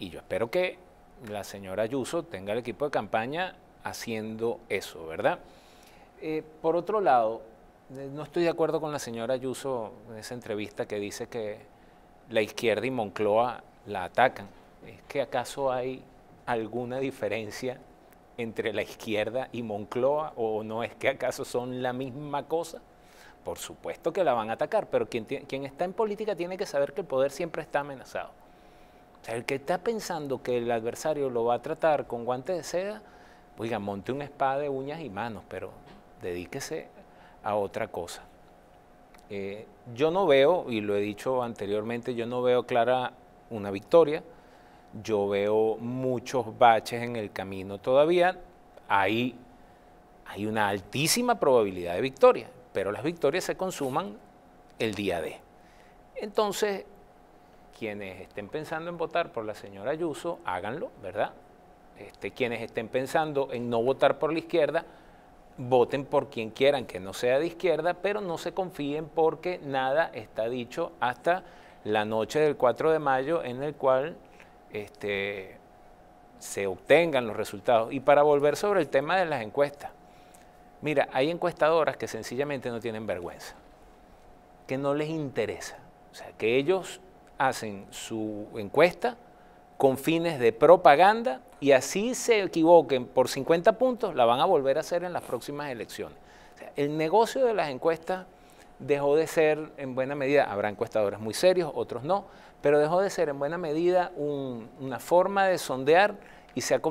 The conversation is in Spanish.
Y yo espero que la señora Ayuso tenga el equipo de campaña haciendo eso, ¿verdad? Eh, por otro lado, eh, no estoy de acuerdo con la señora Ayuso en esa entrevista que dice que la izquierda y Moncloa la atacan. ¿Es que acaso hay alguna diferencia entre la izquierda y Moncloa o no es que acaso son la misma cosa? Por supuesto que la van a atacar, pero quien, quien está en política tiene que saber que el poder siempre está amenazado. O sea, el que está pensando que el adversario lo va a tratar con guantes de seda, oiga, monte una espada de uñas y manos, pero dedíquese a otra cosa. Eh, yo no veo, y lo he dicho anteriormente, yo no veo clara una victoria, yo veo muchos baches en el camino todavía, hay, hay una altísima probabilidad de victoria, pero las victorias se consuman el día de. Entonces, quienes estén pensando en votar por la señora Ayuso, háganlo, ¿verdad? Este, quienes estén pensando en no votar por la izquierda, voten por quien quieran que no sea de izquierda, pero no se confíen porque nada está dicho hasta la noche del 4 de mayo en el cual este, se obtengan los resultados. Y para volver sobre el tema de las encuestas, mira, hay encuestadoras que sencillamente no tienen vergüenza, que no les interesa, o sea, que ellos hacen su encuesta con fines de propaganda y así se equivoquen por 50 puntos, la van a volver a hacer en las próximas elecciones. el negocio de las encuestas dejó de ser en buena medida, habrá encuestadores muy serios, otros no, pero dejó de ser en buena medida una forma de sondear y se ha convertido